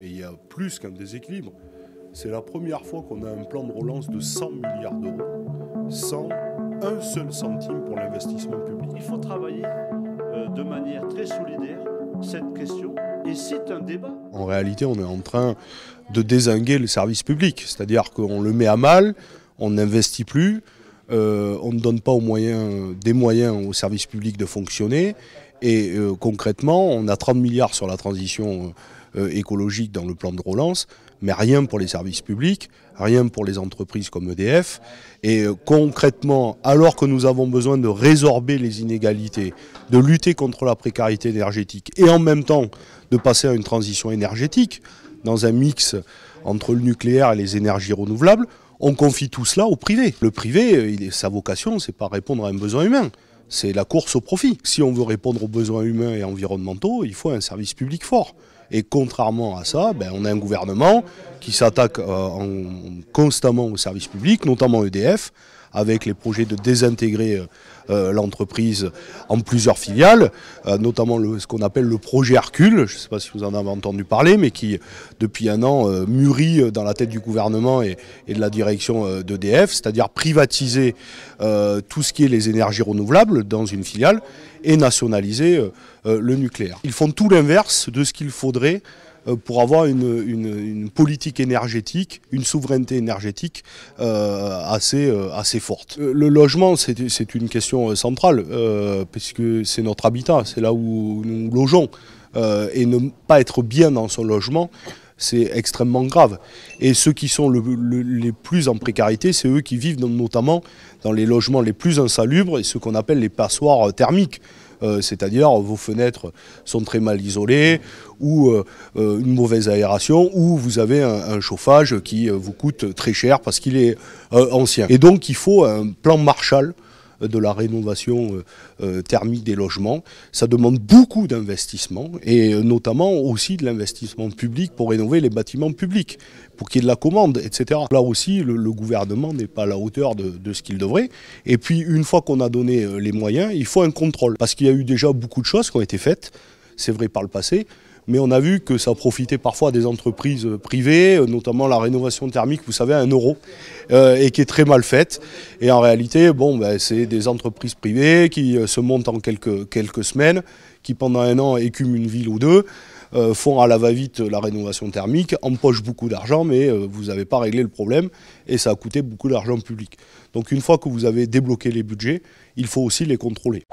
il y a plus qu'un déséquilibre. C'est la première fois qu'on a un plan de relance de 100 milliards d'euros, sans un seul centime pour l'investissement public. Il faut travailler euh, de manière très solidaire cette question, et c'est un débat. En réalité, on est en train de désinguer le service public, c'est-à-dire qu'on le met à mal, on n'investit plus, euh, on ne donne pas moyens, des moyens au service public de fonctionner, et euh, concrètement, on a 30 milliards sur la transition euh, euh, écologique dans le plan de relance, mais rien pour les services publics, rien pour les entreprises comme EDF. Et concrètement, alors que nous avons besoin de résorber les inégalités, de lutter contre la précarité énergétique et en même temps de passer à une transition énergétique dans un mix entre le nucléaire et les énergies renouvelables, on confie tout cela au privé. Le privé, il sa vocation, c'est pas répondre à un besoin humain c'est la course au profit. Si on veut répondre aux besoins humains et environnementaux, il faut un service public fort. Et contrairement à ça, ben, on a un gouvernement qui s'attaque euh, constamment au service public, notamment EDF, avec les projets de désintégrer euh, euh, l'entreprise en plusieurs filiales, euh, notamment ce qu'on appelle le projet Hercule, je ne sais pas si vous en avez entendu parler, mais qui depuis un an mûrit dans la tête du gouvernement et, et de la direction d'EDF, c'est-à-dire privatiser tout ce qui est les énergies renouvelables dans une filiale et nationaliser le nucléaire. Ils font tout l'inverse de ce qu'il faudrait euh, pour avoir une, politique énergétique, une souveraineté énergétique euh, euh, assez, forte. Le logement, c'est une question centrale, puisque c'est notre habitat, c'est là où nous logeons. et ne pas être bien dans son logement, c'est extrêmement grave. Et ceux qui sont les plus en précarité, c'est eux qui vivent notamment dans les logements les plus insalubres et ce qu'on appelle les passoires thermiques. Euh, c'est-à-dire vos fenêtres sont très mal isolées ou euh, euh, une mauvaise aération ou vous avez un chauffage qui vous coûte très cher parce qu'il est ancien. Et donc il faut un plan Marshall de la rénovation euh, euh, thermique des logements. Ça demande beaucoup d'investissement et euh, notamment aussi de l'investissement public pour rénover les bâtiments publics, pour qu'il y ait de la commande, etc. Là aussi, le, gouvernement n'est pas à la hauteur de ce qu'il devrait. Et puis, une fois qu'on a donné les moyens, il faut un contrôle, parce qu'il y a eu déjà beaucoup de choses qui ont été faites, c'est vrai par le passé, mais on a vu que ça profitait parfois des entreprises euh, privées, euh, notamment la rénovation thermique, vous savez, à 1 euro, euh, et qui est très mal faite. Et en réalité, bon, ben, c'est des entreprises privées qui se montent en quelques, semaines, qui pendant un an écument une ville ou deux, font à la va-vite la rénovation thermique, empochent beaucoup d'argent, mais vous n'avez pas réglé le problème, et ça a coûté beaucoup d'argent public. Donc une fois que vous avez débloqué les budgets, il faut aussi les contrôler.